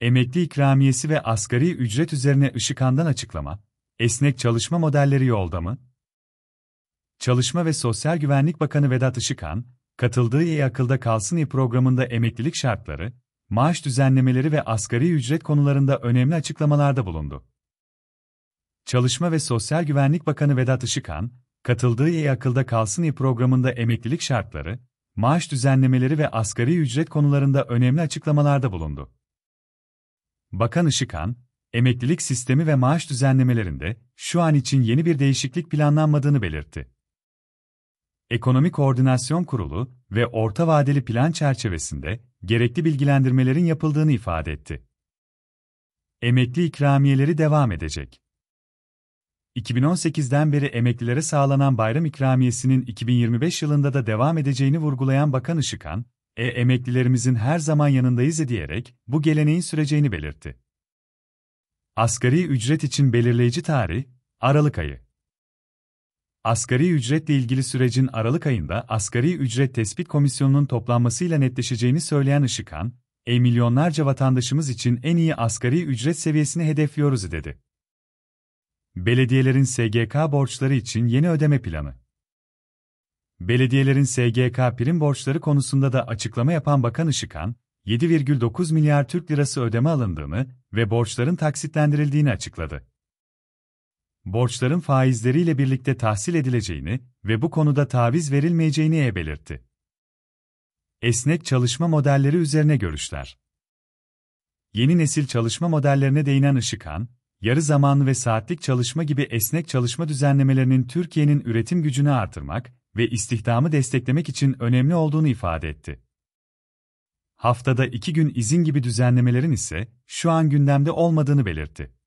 emekli ikramiyesi ve asgari ücret üzerine Işıkan'dan açıklama, esnek çalışma modelleri yolda mı? Çalışma ve Sosyal Güvenlik Bakanı Vedat Işıkan, katıldığı İyi Akılda Kalsın İyi programında emeklilik şartları, maaş düzenlemeleri ve asgari ücret konularında önemli açıklamalarda bulundu. Çalışma ve Sosyal Güvenlik Bakanı Vedat Işıkan, katıldığı İyi Akılda Kalsın İyi programında emeklilik şartları, maaş düzenlemeleri ve asgari ücret konularında önemli açıklamalarda bulundu. Bakan Işıkhan, emeklilik sistemi ve maaş düzenlemelerinde şu an için yeni bir değişiklik planlanmadığını belirtti. Ekonomik Koordinasyon Kurulu ve orta vadeli plan çerçevesinde gerekli bilgilendirmelerin yapıldığını ifade etti. Emekli ikramiyeleri devam edecek. 2018'den beri emeklilere sağlanan bayram ikramiyesinin 2025 yılında da devam edeceğini vurgulayan Bakan Işıkhan, e, emeklilerimizin her zaman yanındayız diyerek bu geleneğin süreceğini belirtti. Asgari ücret için belirleyici tarih, Aralık ayı. Asgari ücretle ilgili sürecin Aralık ayında Asgari Ücret Tespit Komisyonu'nun toplanmasıyla netleşeceğini söyleyen Işıkhan, e milyonlarca vatandaşımız için en iyi asgari ücret seviyesini hedefliyoruz dedi. Belediyelerin SGK borçları için yeni ödeme planı. Belediyelerin SGK prim borçları konusunda da açıklama yapan Bakan Işıkhan, 7,9 milyar Türk lirası ödeme alındığını ve borçların taksitlendirildiğini açıkladı. Borçların faizleriyle birlikte tahsil edileceğini ve bu konuda taviz verilmeyeceğini e belirtti. Esnek çalışma modelleri üzerine görüşler. Yeni nesil çalışma modellerine değinen Işıkhan, yarı zamanlı ve saatlik çalışma gibi esnek çalışma düzenlemelerinin Türkiye'nin üretim gücünü artırmak ve istihdamı desteklemek için önemli olduğunu ifade etti. Haftada iki gün izin gibi düzenlemelerin ise şu an gündemde olmadığını belirtti.